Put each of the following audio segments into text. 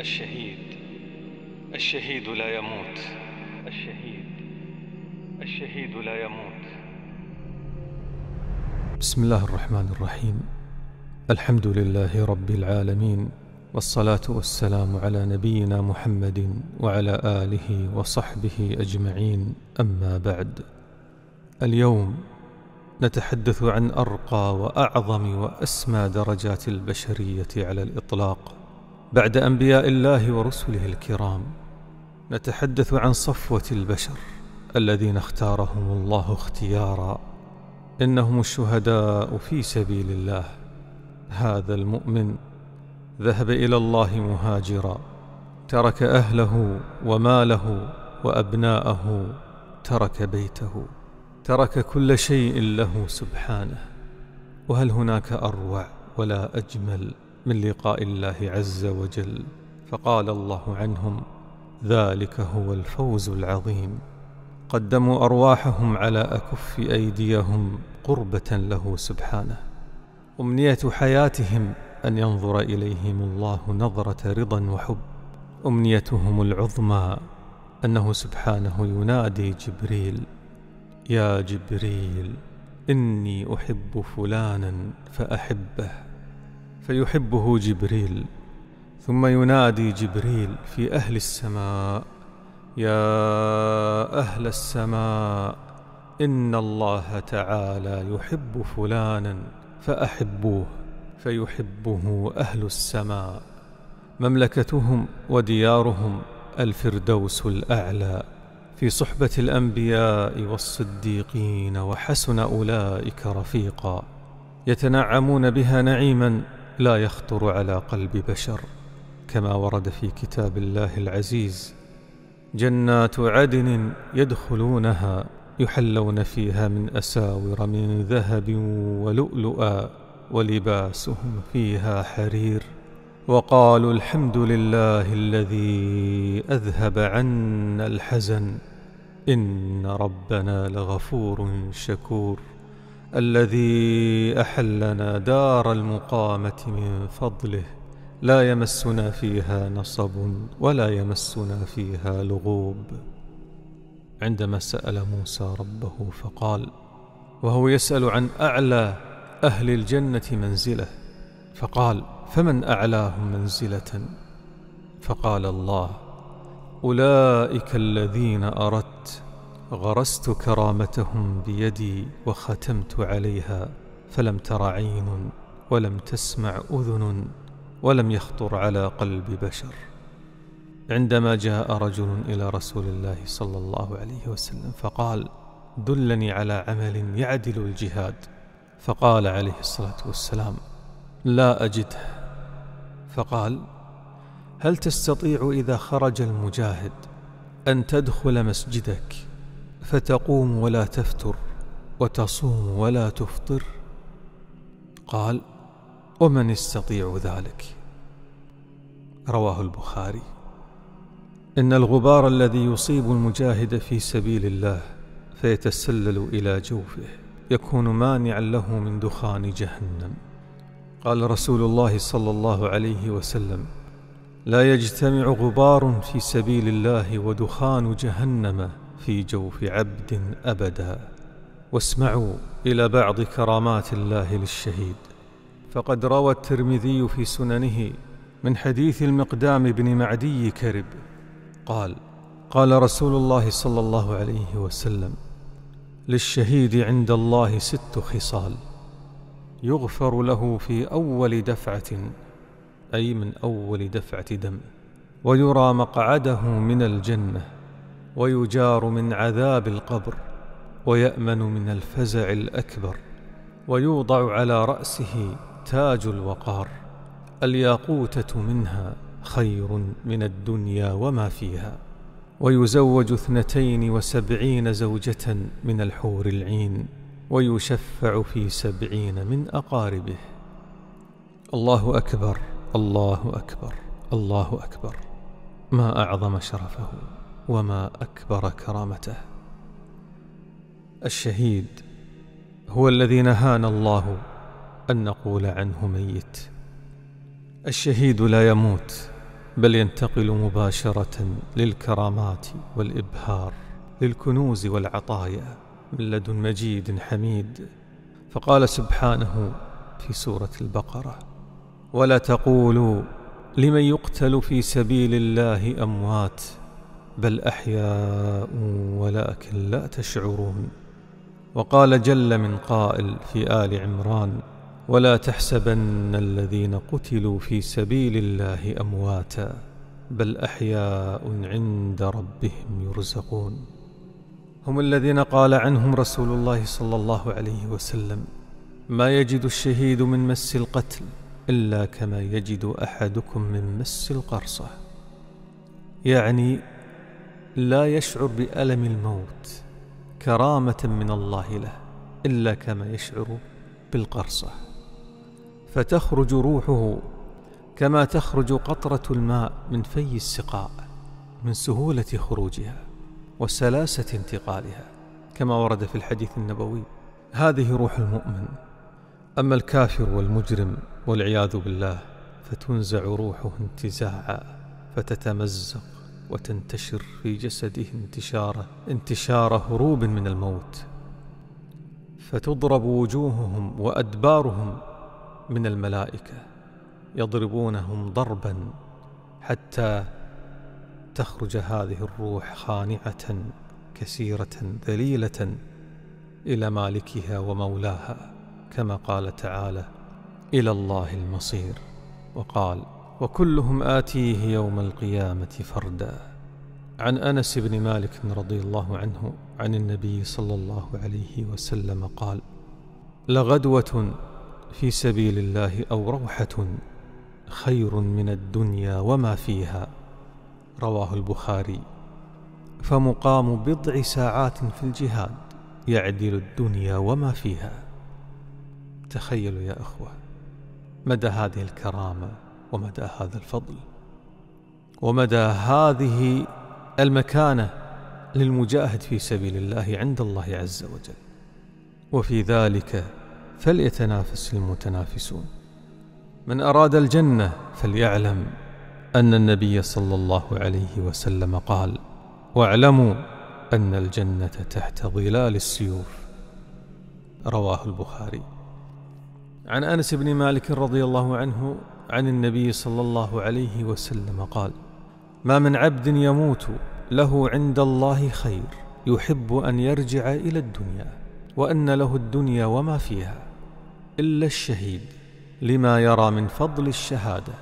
الشهيد الشهيد لا يموت الشهيد الشهيد لا يموت بسم الله الرحمن الرحيم الحمد لله رب العالمين والصلاة والسلام على نبينا محمد وعلى آله وصحبه أجمعين أما بعد اليوم نتحدث عن أرقى وأعظم وأسمى درجات البشرية على الإطلاق بعد انبياء الله ورسله الكرام نتحدث عن صفوه البشر الذين اختارهم الله اختيارا انهم الشهداء في سبيل الله هذا المؤمن ذهب الى الله مهاجرا ترك اهله وماله وابناءه ترك بيته ترك كل شيء له سبحانه وهل هناك اروع ولا اجمل من لقاء الله عز وجل فقال الله عنهم ذلك هو الفوز العظيم قدموا أرواحهم على أكف أيديهم قربة له سبحانه أمنية حياتهم أن ينظر إليهم الله نظرة رضا وحب أمنيتهم العظمى أنه سبحانه ينادي جبريل يا جبريل إني أحب فلانا فأحبه فيحبه جبريل ثم ينادي جبريل في اهل السماء يا اهل السماء ان الله تعالى يحب فلانا فاحبوه فيحبه اهل السماء مملكتهم وديارهم الفردوس الاعلى في صحبه الانبياء والصديقين وحسن اولئك رفيقا يتنعمون بها نعيما لا يخطر على قلب بشر كما ورد في كتاب الله العزيز جنات عدن يدخلونها يحلون فيها من اساور من ذهب ولؤلؤا ولباسهم فيها حرير وقالوا الحمد لله الذي اذهب عنا الحزن ان ربنا لغفور شكور الذي أحلنا دار المقامة من فضله لا يمسنا فيها نصب ولا يمسنا فيها لغوب عندما سأل موسى ربه فقال وهو يسأل عن أعلى أهل الجنة منزلة فقال فمن أعلاهم منزلة فقال الله أولئك الذين أردت غرست كرامتهم بيدي وختمت عليها فلم تر عين ولم تسمع اذن ولم يخطر على قلب بشر عندما جاء رجل الى رسول الله صلى الله عليه وسلم فقال دلني على عمل يعدل الجهاد فقال عليه الصلاه والسلام لا اجده فقال هل تستطيع اذا خرج المجاهد ان تدخل مسجدك فتقوم ولا تفتر وتصوم ولا تفطر قال ومن يستطيع ذلك رواه البخاري ان الغبار الذي يصيب المجاهد في سبيل الله فيتسلل الى جوفه يكون مانعا له من دخان جهنم قال رسول الله صلى الله عليه وسلم لا يجتمع غبار في سبيل الله ودخان جهنم في جوف عبد أبدا واسمعوا إلى بعض كرامات الله للشهيد فقد روى الترمذي في سننه من حديث المقدام بن معدي كرب قال قال رسول الله صلى الله عليه وسلم للشهيد عند الله ست خصال يغفر له في اول دفعه اي من اول دفعه دم ويرى مقعده من الجنه ويجار من عذاب القبر ويامن من الفزع الاكبر ويوضع على راسه تاج الوقار الياقوته منها خير من الدنيا وما فيها ويزوج اثنتين وسبعين زوجة من الحور العين ويشفع في سبعين من أقاربه الله أكبر الله أكبر الله أكبر ما أعظم شرفه وما اكبر كرامته الشهيد هو الذي نهانا الله ان نقول عنه ميت الشهيد لا يموت بل ينتقل مباشره للكرامات والابهار للكنوز والعطايا من لدن مجيد حميد فقال سبحانه في سوره البقره ولا تقولوا لمن يقتل في سبيل الله اموات بل احياء ولكن لا تشعرون وقال جل من قائل في ال عمران ولا تحسبن الذين قتلوا في سبيل الله امواتا بل احياء عند ربهم يرزقون هم الذين قال عنهم رسول الله صلى الله عليه وسلم ما يجد الشهيد من مس القتل الا كما يجد احدكم من مس القرصه يعني لا يشعر بألم الموت كرامة من الله له إلا كما يشعر بالقرصة فتخرج روحه كما تخرج قطرة الماء من في السقاء من سهولة خروجها وسلاسة انتقالها كما ورد في الحديث النبوي هذه روح المؤمن أما الكافر والمجرم والعياذ بالله فتنزع روحه انتزاعا فتتمزق وتنتشر في جسده انتشاره انتشار هروب من الموت فتضرب وجوههم وادبارهم من الملائكه يضربونهم ضربا حتى تخرج هذه الروح خانعه كسيره ذليله الى مالكها ومولاها كما قال تعالى الى الله المصير وقال وكلهم آتيه يوم القيامة فردا عن أنس بن مالك رضي الله عنه عن النبي صلى الله عليه وسلم قال لغدوة في سبيل الله أو روحة خير من الدنيا وما فيها رواه البخاري فمقام بضع ساعات في الجهاد يعدل الدنيا وما فيها تخيلوا يا اخوه مدى هذه الكرامه ومدى هذا الفضل ومدى هذه المكانه للمجاهد في سبيل الله عند الله عز وجل وفي ذلك فليتنافس المتنافسون من اراد الجنه فليعلم ان النبي صلى الله عليه وسلم قال واعلموا ان الجنه تحت ظلال السيوف رواه البخاري عن انس بن مالك رضي الله عنه عن النبي صلى الله عليه وسلم قال ما من عبد يموت له عند الله خير يحب ان يرجع الى الدنيا وان له الدنيا وما فيها الا الشهيد لما يرى من فضل الشهاده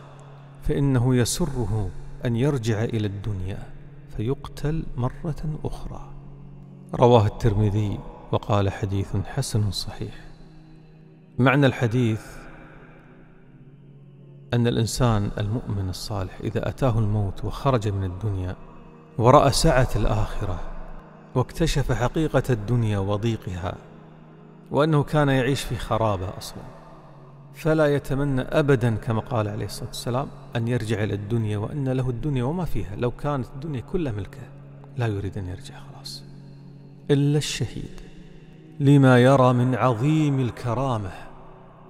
فانه يسره ان يرجع الى الدنيا فيقتل مره اخرى رواه الترمذي وقال حديث حسن صحيح معنى الحديث أن الإنسان المؤمن الصالح إذا أتاه الموت وخرج من الدنيا ورأى سعة الآخرة واكتشف حقيقة الدنيا وضيقها وأنه كان يعيش في خرابة أصلا فلا يتمنى أبدا كما قال عليه الصلاة والسلام أن يرجع إلى الدنيا وأن له الدنيا وما فيها لو كانت الدنيا كلها ملكه لا يريد أن يرجع خلاص إلا الشهيد لما يرى من عظيم الكرامة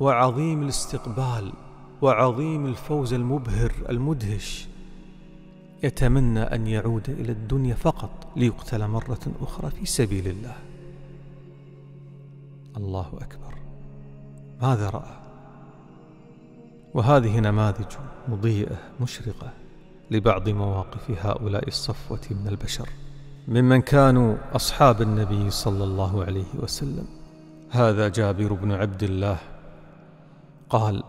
وعظيم الاستقبال وعظيم الفوز المبهر المدهش يتمنى ان يعود الى الدنيا فقط ليقتل مره اخرى في سبيل الله الله اكبر ماذا راى وهذه نماذج مضيئه مشرقه لبعض مواقف هؤلاء الصفوه من البشر ممن كانوا اصحاب النبي صلى الله عليه وسلم هذا جابر بن عبد الله قال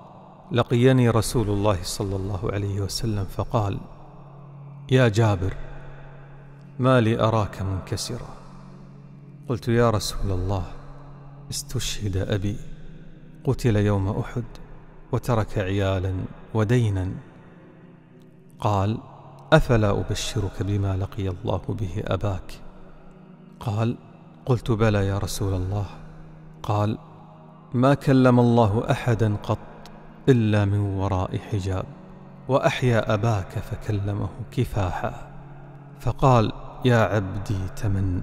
لقيني رسول الله صلى الله عليه وسلم فقال يا جابر ما لي أراك منكسرا قلت يا رسول الله استشهد أبي قتل يوم أحد وترك عيالا ودينا قال أفلا أبشرك بما لقي الله به أباك قال قلت بلى يا رسول الله قال ما كلم الله أحدا قط إلا من وراء حجاب وأحيا أباك فكلمه كفاحا فقال يا عبدي تمن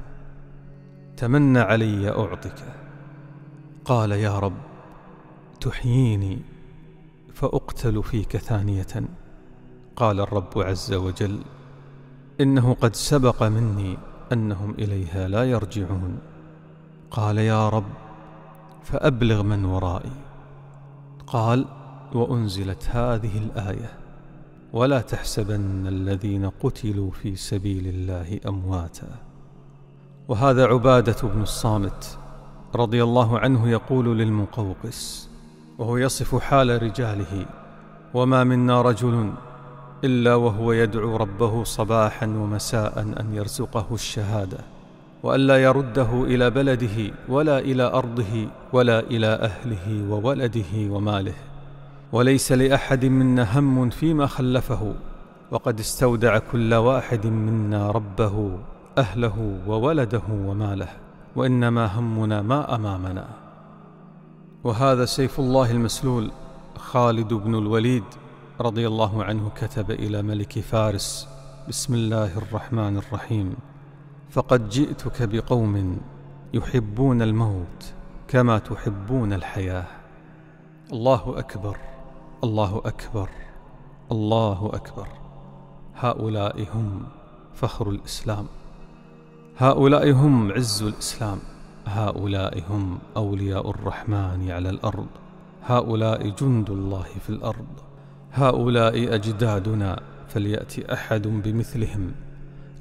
تمن علي أعطك قال يا رب تحييني فأقتل فيك ثانية قال الرب عز وجل إنه قد سبق مني أنهم إليها لا يرجعون قال يا رب فأبلغ من ورائي قال وأنزلت هذه الآية ولا تحسبن الذين قتلوا في سبيل الله أمواتا وهذا عبادة بن الصامت رضي الله عنه يقول للمقوقس وهو يصف حال رجاله وما منا رجل الا وهو يدعو ربه صباحا ومساء ان يرزقه الشهاده والا يرده الى بلده ولا الى ارضه ولا الى اهله وولده وماله وليس لأحد منا هم فيما خلفه وقد استودع كل واحد منا ربه أهله وولده وماله وإنما همنا ما أمامنا وهذا سيف الله المسلول خالد بن الوليد رضي الله عنه كتب إلى ملك فارس بسم الله الرحمن الرحيم فقد جئتك بقوم يحبون الموت كما تحبون الحياه الله اكبر الله أكبر الله أكبر هؤلاء هم فخر الإسلام هؤلاء هم عز الإسلام هؤلاء هم أولياء الرحمن على الأرض هؤلاء جند الله في الأرض هؤلاء أجدادنا فليأتي أحد بمثلهم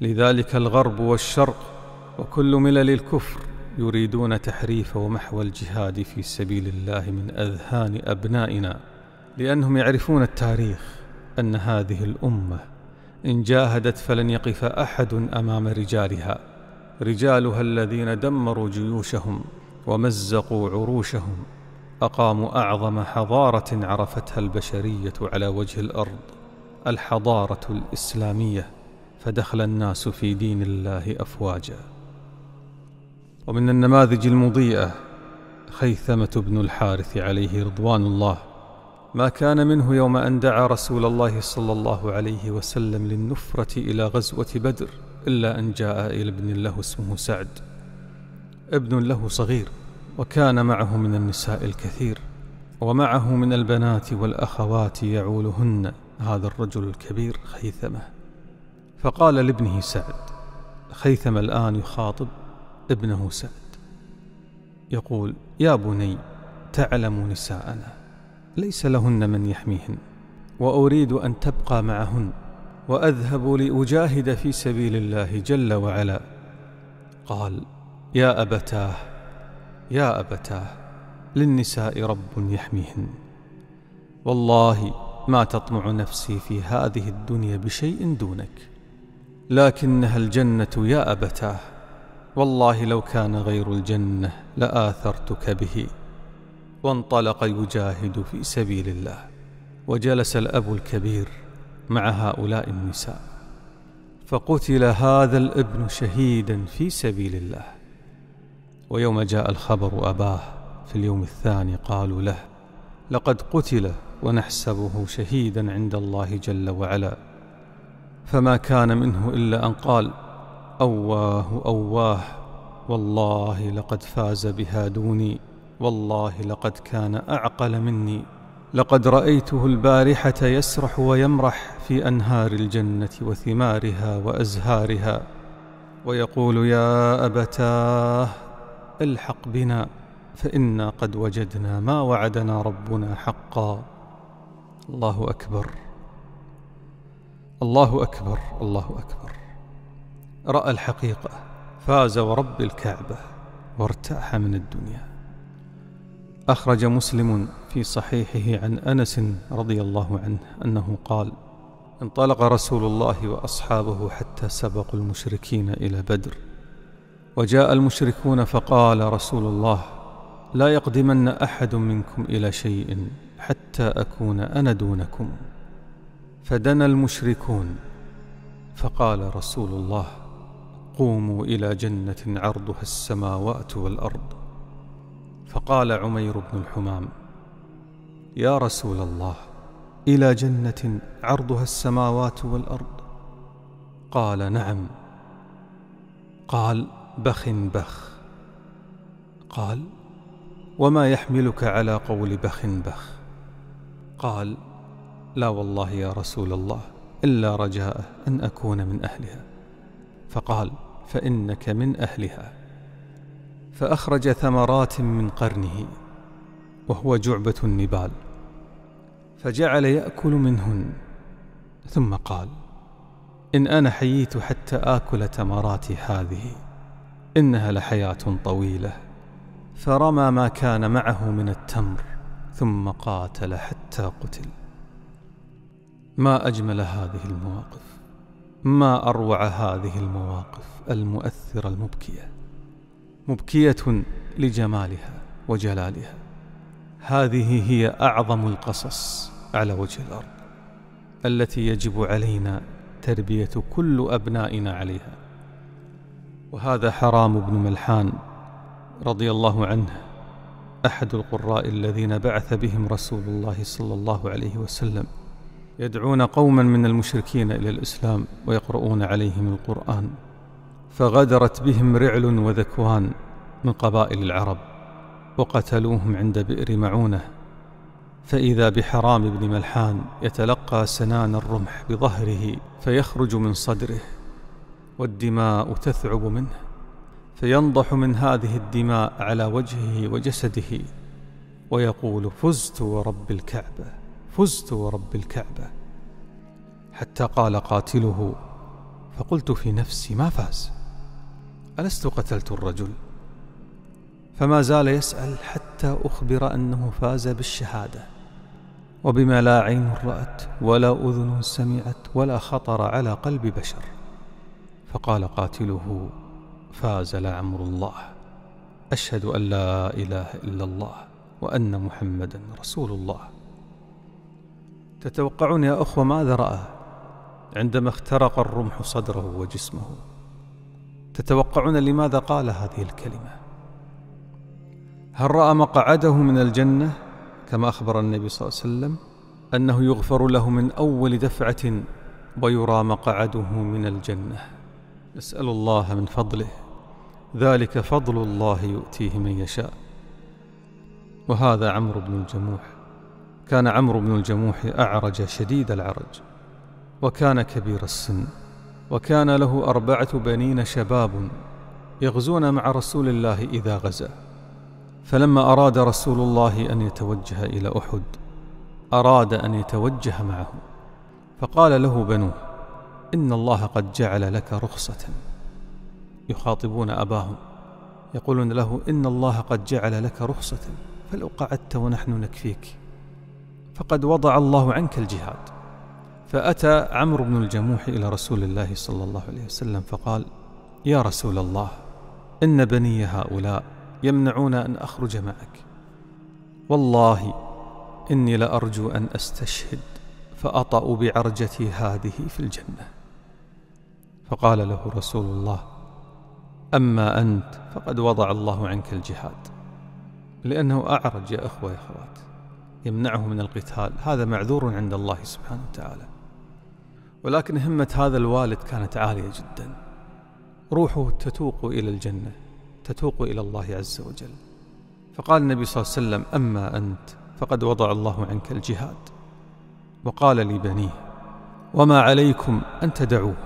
لذلك الغرب والشرق وكل ملل الكفر يريدون تحريف ومحو الجهاد في سبيل الله من أذهان أبنائنا لأنهم يعرفون التاريخ أن هذه الأمة إن جاهدت فلن يقف أحد أمام رجالها رجالها الذين دمروا جيوشهم ومزقوا عروشهم أقاموا أعظم حضارة عرفتها البشرية على وجه الأرض الحضارة الإسلامية فدخل الناس في دين الله أفواجا ومن النماذج المضيئة خيثمة بن الحارث عليه رضوان الله ما كان منه يوم أن دعا رسول الله صلى الله عليه وسلم للنفرة إلى غزوة بدر إلا أن جاء إلى ابن له اسمه سعد ابن له صغير وكان معه من النساء الكثير ومعه من البنات والأخوات يعولهن هذا الرجل الكبير خيثمة فقال لابنه سعد خيثمة الآن يخاطب ابنه سعد يقول يا بني تعلم نساءنا ليس لهن من يحميهن واريد ان تبقى معهن واذهب لاجاهد في سبيل الله جل وعلا قال يا ابتاه يا ابتاه للنساء رب يحميهن والله ما تطمع نفسي في هذه الدنيا بشيء دونك لكنها الجنه يا ابتاه والله لو كان غير الجنه لاثرتك به وانطلق يجاهد في سبيل الله وجلس الاب الكبير مع هؤلاء النساء فقتل هذا الابن شهيدا في سبيل الله ويوم جاء الخبر اباه في اليوم الثاني قالوا له لقد قتل ونحسبه شهيدا عند الله جل وعلا فما كان منه الا ان قال اواه اواه والله لقد فاز بها دوني والله لقد كان أعقل مني لقد رأيته البارحة يسرح ويمرح في أنهار الجنة وثمارها وأزهارها ويقول يا أبتاه الحق بنا فإنا قد وجدنا ما وعدنا ربنا حقا الله أكبر الله أكبر الله أكبر رأى الحقيقة فاز ورب الكعبة وارتاح من الدنيا أخرج مسلم في صحيحه عن أنس رضي الله عنه أنه قال انطلق رسول الله وأصحابه حتى سبقوا المشركين إلى بدر وجاء المشركون فقال رسول الله لا يقدمن أحد منكم إلى شيء حتى أكون أنا دونكم فدنا المشركون فقال رسول الله قوموا إلى جنة عرضها السماوات والأرض فقال عمير بن الحمام يا رسول الله الى جنه عرضها السماوات والارض قال نعم قال بخ بخ قال وما يحملك على قول بخ بخ قال لا والله يا رسول الله الا رجاءه ان اكون من اهلها فقال فانك من اهلها فأخرج ثمرات من قرنه وهو جعبة النبال فجعل يأكل منهن ثم قال إن أنا حييت حتى آكل تمراتي هذه إنها لحياة طويلة فرمى ما كان معه من التمر ثم قاتل حتى قتل ما أجمل هذه المواقف ما أروع هذه المواقف المؤثرة المبكية مبكيه لجمالها وجلالها هذه هي اعظم القصص على وجه الارض التي يجب علينا تربيه كل ابنائنا عليها وهذا حرام بن ملحان رضي الله عنه احد القراء الذين بعث بهم رسول الله صلى الله عليه وسلم يدعون قوما من المشركين الى الاسلام ويقرؤون عليهم القران فغدرت بهم رعل وذكوان من قبائل العرب وقتلوهم عند بئر معونه فإذا بحرام بن ملحان يتلقى سنان الرمح بظهره فيخرج من صدره والدماء تثعب منه فينضح من هذه الدماء على وجهه وجسده ويقول فزت ورب الكعبة فزت ورب الكعبة حتى قال قاتله فقلت في نفسي ما فاز ألست قتلت الرجل؟ فما زال يسأل حتى أخبر أنه فاز بالشهادة وبما لا عين رأت ولا أذن سمعت ولا خطر على قلب بشر فقال قاتله فاز لعمر الله أشهد أن لا إله إلا الله وأن محمدا رسول الله تتوقعون يا أخوة ماذا رأى عندما اخترق الرمح صدره وجسمه تتوقعون لماذا قال هذه الكلمة هل رأى مقعده من الجنة كما أخبر النبي صلى الله عليه وسلم أنه يغفر له من أول دفعة ويرى مقعده من الجنة نسأل الله من فضله ذلك فضل الله يؤتيه من يشاء وهذا عمرو بن الجموح كان عمرو بن الجموح أعرج شديد العرج وكان كبير السن وكان له أربعة بنين شباب يغزون مع رسول الله إذا غزا فلما أراد رسول الله أن يتوجه إلى أحد أراد أن يتوجه معه فقال له بنوه إن الله قد جعل لك رخصة يخاطبون أباهم يقولون له إن الله قد جعل لك رخصة فلو قعدت ونحن نكفيك فقد وضع الله عنك الجهاد فأتى عمرو بن الجموح إلى رسول الله صلى الله عليه وسلم فقال يا رسول الله إن بني هؤلاء يمنعون أن أخرج معك والله إني لأرجو أن أستشهد فأطأ بعرجتي هذه في الجنة فقال له رسول الله أما أنت فقد وضع الله عنك الجهاد لأنه أعرج يا أخوة يا أخوات يمنعه من القتال هذا معذور عند الله سبحانه وتعالى ولكن همة هذا الوالد كانت عالية جدا روحه تتوق إلى الجنة تتوق إلى الله عز وجل فقال النبي صلى الله عليه وسلم أما أنت فقد وضع الله عنك الجهاد وقال لبنيه وما عليكم أن تدعوه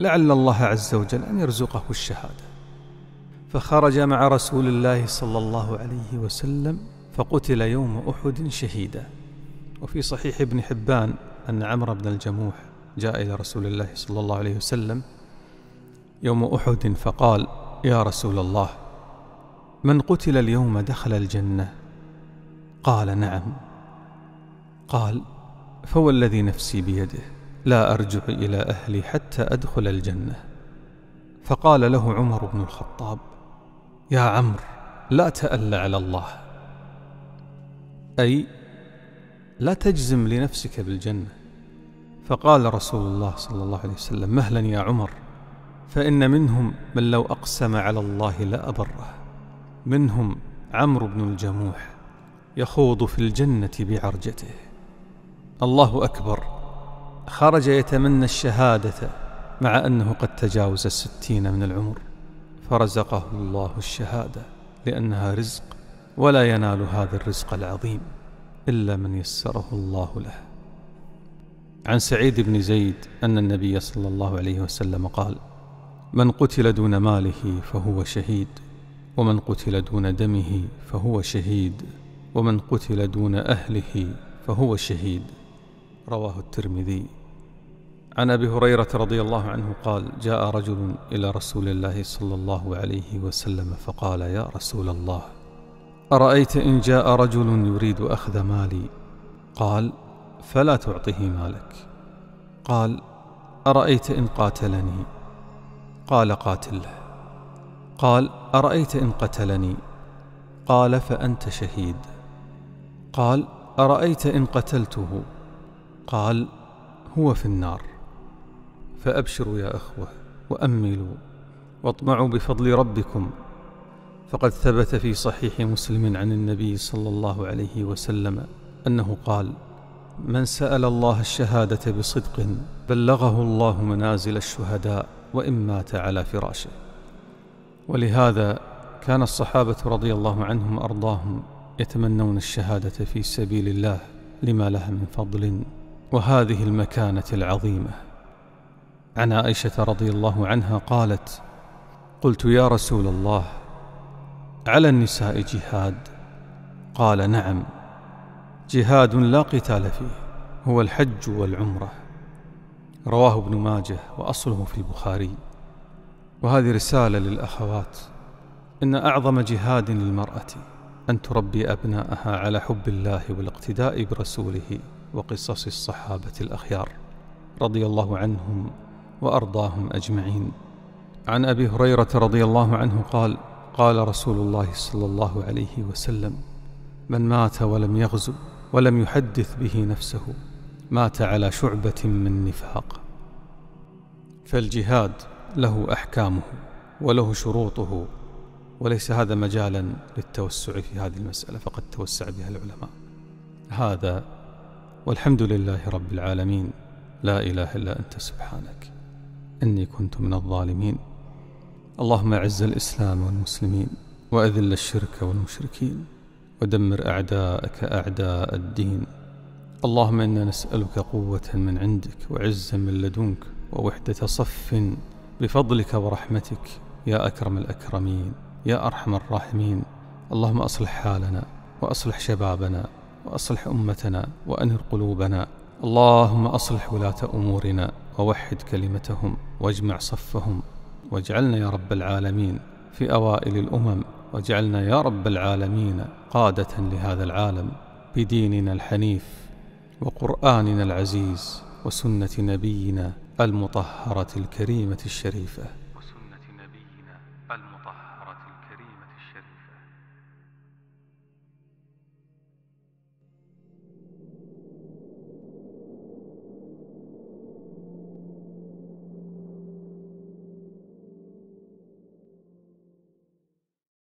لعل الله عز وجل أن يرزقه الشهادة فخرج مع رسول الله صلى الله عليه وسلم فقتل يوم أحد شهيدا وفي صحيح ابن حبان أن عمرو بن الجموح جاء إلى رسول الله صلى الله عليه وسلم يوم أحد فقال يا رسول الله من قتل اليوم دخل الجنة قال نعم قال فوالذي نفسي بيده لا أرجع إلى أهلي حتى أدخل الجنة فقال له عمر بن الخطاب يا عمرو لا تأل على الله أي لا تجزم لنفسك بالجنة فقال رسول الله صلى الله عليه وسلم مهلا يا عمر فإن منهم من لو أقسم على الله لأبره منهم عمرو بن الجموح يخوض في الجنة بعرجته الله أكبر خرج يتمنى الشهادة مع أنه قد تجاوز الستين من العمر فرزقه الله الشهادة لأنها رزق ولا ينال هذا الرزق العظيم إلا من يسره الله له عن سعيد بن زيد أن النبي صلى الله عليه وسلم قال من قتل دون ماله فهو شهيد ومن قتل دون دمه فهو شهيد ومن قتل دون أهله فهو شهيد رواه الترمذي عن ابي هريره رضي الله عنه قال جاء رجل الى رسول الله صلى الله عليه وسلم فقال يا رسول الله ارايت ان جاء رجل يريد اخذ مالي قال فلا تعطه مالك قال أرأيت إن قاتلني قال قاتله قال أرأيت إن قتلني قال فأنت شهيد قال أرأيت إن قتلته قال هو في النار فأبشروا يا أخوة وأملوا واطمعوا بفضل ربكم فقد ثبت في صحيح مسلم عن النبي صلى الله عليه وسلم أنه قال من سأل الله الشهادة بصدق بلغه الله منازل الشهداء وإن مات على فراشه ولهذا كان الصحابة رضي الله عنهم أرضاهم يتمنون الشهادة في سبيل الله لما لها من فضل وهذه المكانة العظيمة عن عائشة رضي الله عنها قالت قلت يا رسول الله على النساء جهاد قال نعم جهاد لا قتال فيه هو الحج والعمرة رواه ابن ماجه وأصله في البخاري وهذه رسالة للأخوات إن أعظم جهاد للمرأة أن تربي أبناءها على حب الله والاقتداء برسوله وقصص الصحابة الأخيار رضي الله عنهم وأرضاهم أجمعين عن أبي هريرة رضي الله عنه قال قال رسول الله صلى الله عليه وسلم من مات ولم يغزو ولم يحدث به نفسه مات على شعبة من نفاق فالجهاد له أحكامه وله شروطه وليس هذا مجالا للتوسع في هذه المسألة فقد توسع بها العلماء هذا والحمد لله رب العالمين لا إله إلا أنت سبحانك إني كنت من الظالمين اللهم أعز الإسلام والمسلمين وأذل الشرك والمشركين ودمر أعداءك أعداء الدين اللهم إنا نسألك قوة من عندك وعزا من لدنك ووحدة صف بفضلك ورحمتك يا أكرم الأكرمين يا أرحم الراحمين اللهم أصلح حالنا وأصلح شبابنا وأصلح أمتنا وأنر قلوبنا اللهم أصلح ولاة أمورنا ووحد كلمتهم واجمع صفهم واجعلنا يا رب العالمين في أوائل الأمم واجعلنا يا رب العالمين قادة لهذا العالم بديننا الحنيف وقرآننا العزيز وسنة نبينا المطهرة الكريمة الشريفة